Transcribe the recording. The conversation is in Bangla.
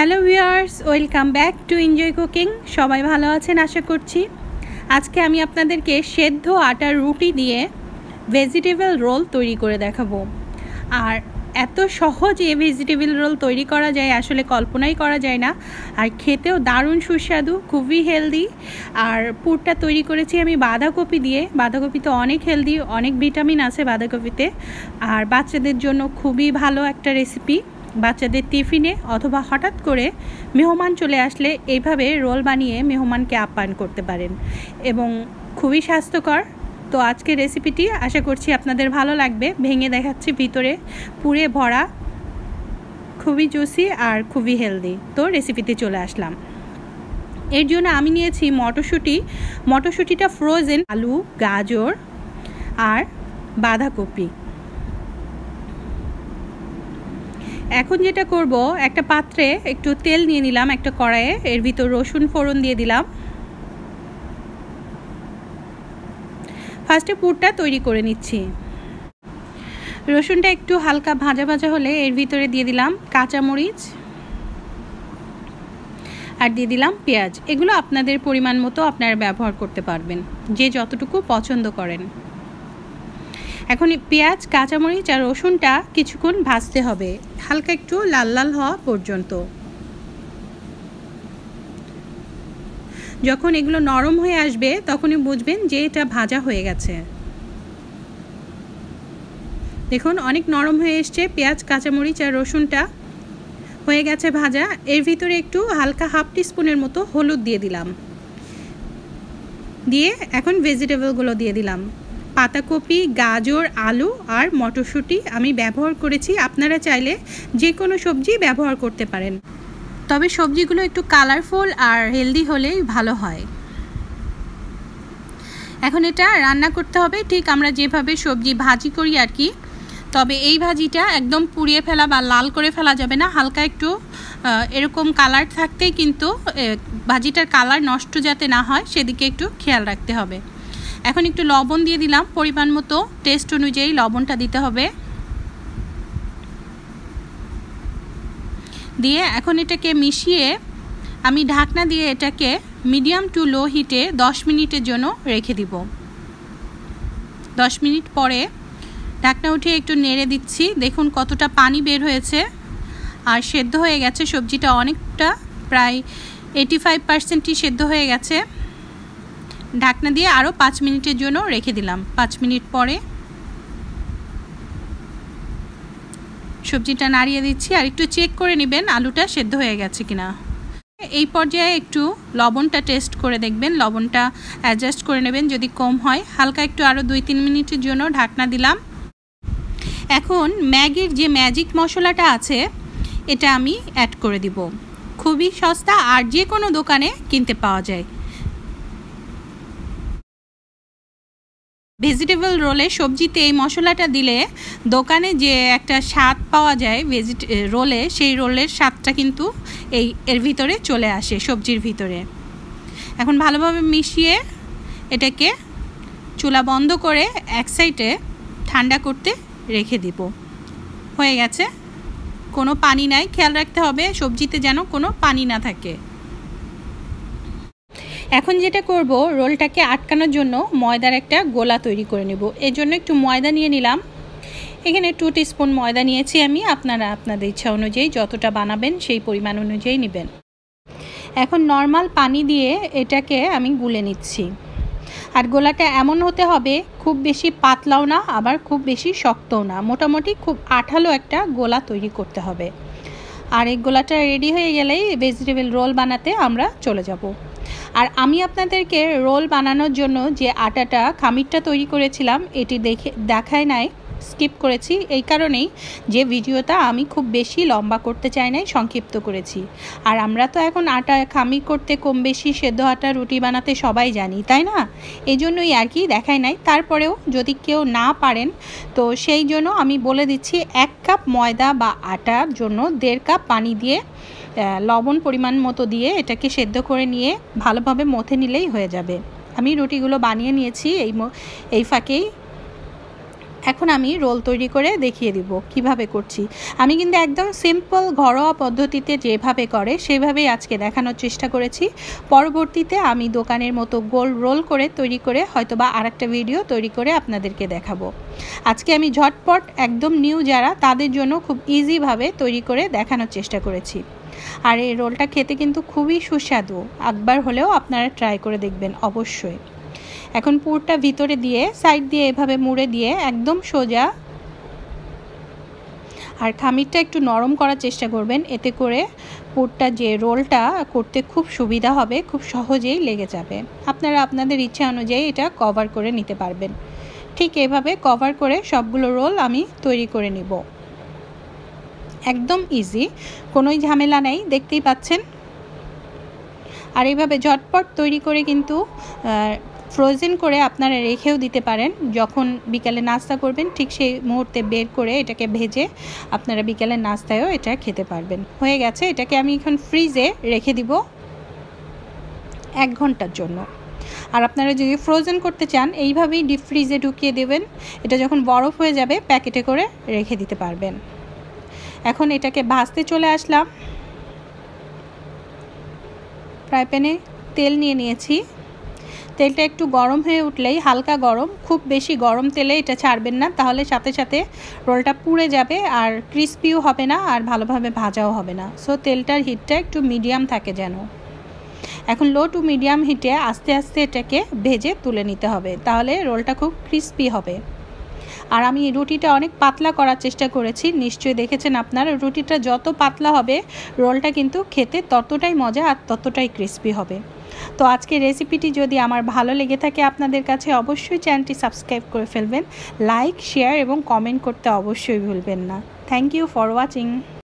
hello viewers welcome back to enjoy cooking সবাই ভালো আছেন আশা করছি আজকে আমি আপনাদেরকে সেদ্ধ আটার রুটি দিয়ে ভেজিটেবল রোল তৈরি করে দেখাবো আর এত সহজ এ ভেজিটেবল রোল তৈরি করা যায় আসলে কল্পনাই করা যায় না আর খেতেও দারুণ সুস্বাদু খুবই হেলদি আর পুরটা তৈরি করেছি আমি বাঁধাকপি দিয়ে বাঁধাকপি তো অনেক হেলদি অনেক ভিটামিন আছে বাঁধাকপিতে আর বাচ্চাদের জন্য খুবই ভালো একটা রেসিপি বাচ্চাদের টিফিনে অথবা হঠাৎ করে মেহমান চলে আসলে এইভাবে রোল বানিয়ে মেহমানকে আপ্যায়ন করতে পারেন এবং খুবই স্বাস্থ্যকর তো আজকে রেসিপিটি আশা করছি আপনাদের ভালো লাগবে ভেঙে দেখাচ্ছি ভিতরে পুরে ভরা খুবই জুসি আর খুবই হেলদি তো রেসিপিতে চলে আসলাম এর জন্য আমি নিয়েছি মটরশুঁটি মটরশুঁটিটা ফ্রোজেন আলু গাজর আর বাঁধাকপি এখন যেটা করব একটা পাত্রে একটু তেল নিয়ে নিলাম একটা কড়াইয়ে এর ভিতর রসুন ফোড়ন দিয়ে দিলাম ফার্স্টে পুরটা তৈরি করে নিচ্ছি রসুনটা একটু হালকা ভাজা ভাজা হলে এর ভিতরে দিয়ে দিলাম কাঁচামরিচ আর দিয়ে দিলাম পেঁয়াজ এগুলো আপনাদের পরিমাণ মতো আপনারা ব্যবহার করতে পারবেন যে যতটুকু পছন্দ করেন এখন পেঁয়াজ কাঁচামরিচ আর রসুনটা কিছুক্ষণ ভাজতে হবে হালকা একটু লাল লাল হওয়া পর্যন্ত যখন এগুলো নরম হয়ে আসবে তখনই বুঝবেন যে এটা ভাজা হয়ে গেছে দেখুন অনেক নরম হয়ে এসছে পেঁয়াজ কাঁচামরিচ আর রসুনটা হয়ে গেছে ভাজা এর ভিতরে একটু হালকা হাফ টিস্পুনের মতো হলুদ দিয়ে দিলাম দিয়ে এখন ভেজিটেবলগুলো দিয়ে দিলাম পাতাকপি গাজর আলু আর মটরশুঁটি আমি ব্যবহার করেছি আপনারা চাইলে যে কোনো সবজি ব্যবহার করতে পারেন তবে সবজিগুলো একটু কালারফুল আর হেলদি হলেই ভালো হয় এখন এটা রান্না করতে হবে ঠিক আমরা যেভাবে সবজি ভাজি করি আর কি তবে এই ভাজিটা একদম পুড়িয়ে ফেলা বা লাল করে ফেলা যাবে না হালকা একটু এরকম কালার থাকতেই কিন্তু ভাজিটার কালার নষ্ট যাতে না হয় সেদিকে একটু খেয়াল রাখতে হবে এখন একটু লবণ দিয়ে দিলাম পরিমাণ মতো টেস্ট অনুযায়ী লবণটা দিতে হবে দিয়ে এখন এটাকে মিশিয়ে আমি ঢাকনা দিয়ে এটাকে মিডিয়াম টু লো হিটে 10 মিনিটের জন্য রেখে দিব 10 মিনিট পরে ঢাকনা উঠে একটু নেড়ে দিচ্ছি দেখুন কতটা পানি বের হয়েছে আর সেদ্ধ হয়ে গেছে সবজিটা অনেকটা প্রায় এইটি ফাইভ পার্সেন্টই সেদ্ধ হয়ে গেছে ঢাকনা দিয়ে আরও পাঁচ মিনিটের জন্য রেখে দিলাম পাঁচ মিনিট পরে সবজিটা নাড়িয়ে দিচ্ছি আর একটু চেক করে নেবেন আলুটা সেদ্ধ হয়ে গেছে কিনা এই পর্যায়ে একটু লবণটা টেস্ট করে দেখবেন লবণটা অ্যাডজাস্ট করে নেবেন যদি কম হয় হালকা একটু আরও দুই তিন মিনিটের জন্য ঢাকনা দিলাম এখন ম্যাগির যে ম্যাজিক মশলাটা আছে এটা আমি অ্যাড করে দিব খুবই সস্তা আর যে কোনো দোকানে কিনতে পাওয়া যায় ভেজিটেবল রোলে সবজিতে এই মশলাটা দিলে দোকানে যে একটা স্বাদ পাওয়া যায় ভেজিট রোলে সেই রোলের স্বাদটা কিন্তু এই এর ভিতরে চলে আসে সবজির ভিতরে এখন ভালোভাবে মিশিয়ে এটাকে চুলা বন্ধ করে এক সাইডে ঠান্ডা করতে রেখে দিব হয়ে গেছে কোনো পানি নাই খেয়াল রাখতে হবে সবজিতে যেন কোনো পানি না থাকে এখন যেটা করব রোলটাকে আটকানোর জন্য ময়দার একটা গোলা তৈরি করে নেব এর জন্য একটু ময়দা নিয়ে নিলাম এখানে টু স্পুন ময়দা নিয়েছি আমি আপনারা আপনাদের ইচ্ছা অনুযায়ী যতটা বানাবেন সেই পরিমাণ অনুযায়ী নেবেন এখন নর্মাল পানি দিয়ে এটাকে আমি গুলে নিচ্ছি আর গোলাটা এমন হতে হবে খুব বেশি পাতলাও না আবার খুব বেশি শক্তও না মোটামুটি খুব আঠালো একটা গোলা তৈরি করতে হবে আর এই গোলাটা রেডি হয়ে গেলেই ভেজিটেবল রোল বানাতে আমরা চলে যাবো আর আমি আপনাদেরকে রোল বানানোর জন্য যে আটাটা খামিরটা তৈরি করেছিলাম এটি দেখে দেখায় নাই স্কিপ করেছি এই কারণেই যে ভিডিওটা আমি খুব বেশি লম্বা করতে চাই নাই সংক্ষিপ্ত করেছি আর আমরা তো এখন আটা খামি করতে কম বেশি সেদ্ধ আটা রুটি বানাতে সবাই জানি তাই না এই জন্যই আর কি দেখায় নাই তারপরেও যদি কেউ না পারেন তো সেই জন্য আমি বলে দিচ্ছি এক কাপ ময়দা বা আটার জন্য দেড় কাপ পানি দিয়ে লবণ পরিমাণ মতো দিয়ে এটাকে সেদ্ধ করে নিয়ে ভালোভাবে মথে নিলেই হয়ে যাবে আমি রুটিগুলো বানিয়ে নিয়েছি এই এই ফাঁকেই এখন আমি রোল তৈরি করে দেখিয়ে দিব কিভাবে করছি আমি কিন্তু একদম সিম্পল ঘরোয়া পদ্ধতিতে যেভাবে করে সেভাবেই আজকে দেখানোর চেষ্টা করেছি পরবর্তীতে আমি দোকানের মতো গোল রোল করে তৈরি করে হয়তো বা আরেকটা ভিডিও তৈরি করে আপনাদেরকে দেখাবো আজকে আমি ঝটপট একদম নিউ যারা তাদের জন্য খুব ইজিভাবে তৈরি করে দেখানোর চেষ্টা করেছি আর এই রোলটা খেতে কিন্তু খুবই সুস্বাদু একবার হলেও আপনারা ট্রাই করে দেখবেন অবশ্যই এখন পুরটা ভিতরে দিয়ে সাইড দিয়ে এভাবে মুড়ে দিয়ে একদম সোজা আর খামিরটা একটু নরম করার চেষ্টা করবেন এতে করে পুরটা যে রোলটা করতে খুব সুবিধা হবে খুব সহজেই লেগে যাবে আপনারা আপনাদের ইচ্ছা অনুযায়ী এটা কভার করে নিতে পারবেন ঠিক এভাবে কভার করে সবগুলো রোল আমি তৈরি করে নিব একদম ইজি কোনোই ঝামেলা নেই দেখতেই পাচ্ছেন আর এইভাবে ঝটপট তৈরি করে কিন্তু ফ্রোজেন করে আপনারা রেখেও দিতে পারেন যখন বিকালে নাস্তা করবেন ঠিক সেই মুহূর্তে বের করে এটাকে ভেজে আপনারা বিকালে নাস্তায়ও এটা খেতে পারবেন হয়ে গেছে এটাকে আমি এখন ফ্রিজে রেখে দিব এক ঘন্টার জন্য আর আপনারা যদি ফ্রোজেন করতে চান এইভাবেই ডিপ ফ্রিজে ঢুকিয়ে দেবেন এটা যখন বরফ হয়ে যাবে প্যাকেটে করে রেখে দিতে পারবেন এখন এটাকে ভাজতে চলে আসলাম ফ্রাই প্যানে তেল নিয়ে নিয়েছি তেলটা একটু গরম হয়ে উঠলেই হালকা গরম খুব বেশি গরম তেলে এটা ছাড়বেন না তাহলে সাথে সাথে রোলটা পুড়ে যাবে আর ক্রিস্পিও হবে না আর ভালোভাবে ভাজাও হবে না সো তেলটার হিটটা একটু মিডিয়াম থাকে যেন এখন লো টু মিডিয়াম হিটে আস্তে আস্তে এটাকে ভেজে তুলে নিতে হবে তাহলে রোলটা খুব ক্রিস্পি হবে আর আমি রুটিটা অনেক পাতলা করার চেষ্টা করেছি নিশ্চয়ই দেখেছেন আপনার রুটিটা যত পাতলা হবে রোলটা কিন্তু খেতে ততটাই মজা আর ততটাই ক্রিস্পি হবে তো আজকে রেসিপিটি যদি আমার ভালো লেগে থাকে আপনাদের কাছে অবশ্যই চ্যানেলটি সাবস্ক্রাইব করে ফেলবেন লাইক শেয়ার এবং কমেন্ট করতে অবশ্যই ভুলবেন না থ্যাংক ইউ ফর ওয়াচিং